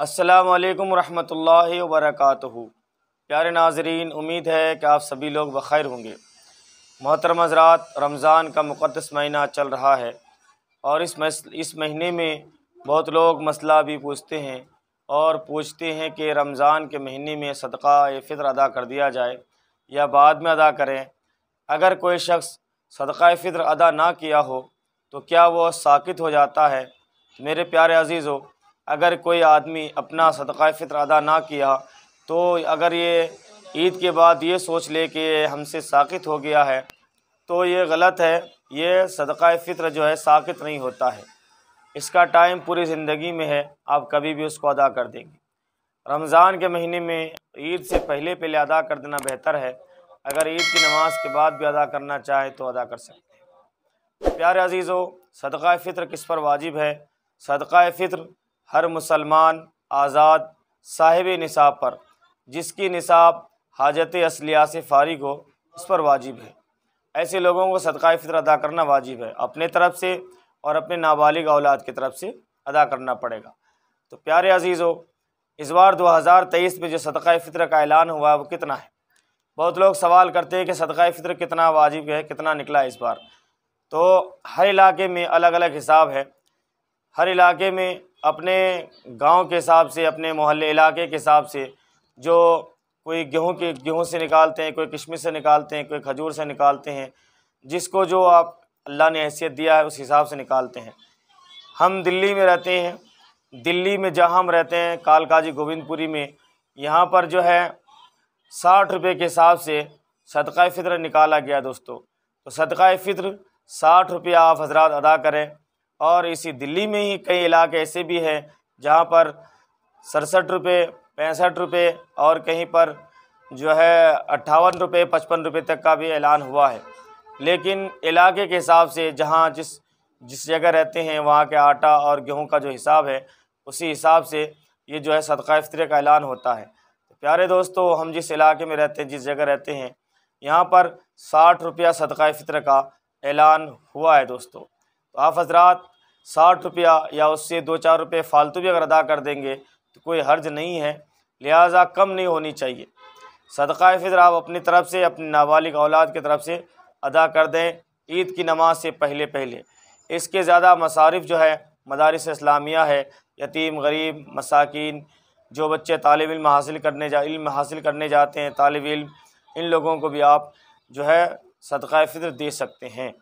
रहमतुल्लाहि व बरकातहू प्यारे नाजरीन उम्मीद है कि आप सभी लोग बखैर होंगे मोहतरम हजरात रमज़ान का मुक़दस महीना चल रहा है और इस इस महीने में बहुत लोग मसला भी पूछते हैं और पूछते हैं कि रमज़ान के महीने में सदका फ़ितर अदा कर दिया जाए या बाद में अदा करें अगर कोई शख्स सदका फ़ितर अदा ना किया हो तो क्या वो साकित हो जाता है मेरे प्यारे अजीज़ों अगर कोई आदमी अपना सदका फ़ितर अदा ना किया तो अगर ये ईद के बाद ये सोच ले कि हमसे साकित हो गया है तो ये गलत है ये सदका फ़ितर जो है साकित नहीं होता है इसका टाइम पूरी ज़िंदगी में है आप कभी भी उसको अदा कर देंगे रमज़ान के महीने में ईद से पहले पहले अदा कर देना बेहतर है अगर ईद की नमाज के बाद भी अदा करना चाहे तो अदा कर सकते हैं प्यारे अजीज़ों सदका फ़ितर किस पर वाजिब है सदका फ़ितर हर मुसलमान आज़ाद साहिब निसाब पर जिसकी निसाब हाजत असलिया से फारिग हो उस पर वाजिब है ऐसे लोगों को सदका फितर अदा करना वाजिब है अपने तरफ से और अपने नाबालिग औलाद की तरफ से अदा करना पड़ेगा तो प्यारे अजीज़ों इस बार 2023 में जो सदका फितर का ऐलान हुआ है वो कितना है बहुत लोग सवाल करते हैं कि सदका फितर कितना वाजिब है कितना निकला इस बार तो हर इलाके में अलग अलग हिसाब है हर इलाके में अपने गांव के हिसाब से अपने मोहल्ले इलाके के हिसाब से जो कोई गेहूं के गेहूं से निकालते हैं कोई किशमिश से निकालते हैं कोई खजूर से निकालते हैं जिसको जो आप अल्लाह ने हैसियत दिया है उस हिसाब से निकालते हैं हम दिल्ली में रहते हैं दिल्ली में जहाँ हम रहते हैं कालकाजी गोविंदपुरी में यहाँ पर जो है साठ रुपये के हिसाब से सदका फ़ितर निकाला गया दोस्तों तो सदका फ़ितर साठ रुपया आप हजरात अदा करें और इसी दिल्ली में ही कई इलाके ऐसे भी हैं जहाँ पर सड़सठ रुपये पैंसठ रुपये और कहीं पर जो है अट्ठावन रुपये पचपन रुपये तक का भी ऐलान हुआ है लेकिन इलाके के हिसाब से जहाँ जिस जिस जगह रहते हैं वहाँ के आटा और गेहूँ का जो हिसाब है उसी हिसाब से ये जो है सदका इफ्तर का ऐलान होता है प्यारे दोस्तों हम जिस इलाके में रहते हैं जिस जगह रहते हैं यहाँ पर साठ रुपया सदका फितर का ऐलान हुआ है दोस्तों तो आप हजरात साठ रुपया या उससे दो चार रुपये फालतू भी अगर अदा कर देंगे तो कोई हर्ज नहीं है लिहाजा कम नहीं होनी चाहिए सदक़ा फितर आप अपनी तरफ से अपनी नाबालिग औलाद की तरफ से अदा कर दें ईद की नमाज से पहले पहले इसके ज़्यादा मसारफ जो है मदारस इस्लामिया है यतीम गरीब मसाकिन जो बच्चे तालब इम हासिल करने जा इल्म हासिल करने जाते हैं तालब इम इन लोगों को भी आप जो है सदक़ा फितर दे सकते हैं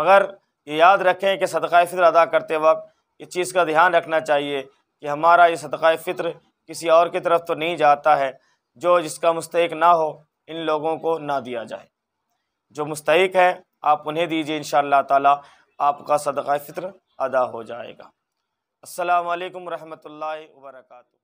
मगर ये याद रखें कि सदक़ा फ़ितर अदा करते वक्त इस चीज़ का ध्यान रखना चाहिए कि हमारा ये सदक़ फ़ितर किसी और की तरफ तो नहीं जाता है जो जिसका मुस्तक ना हो इन लोगों को ना दिया जाए जो मुस्तक है आप उन्हें दीजिए इन ताला आपका सदक़ा फ़ितर अदा हो जाएगा असलकम वरहमल वर्का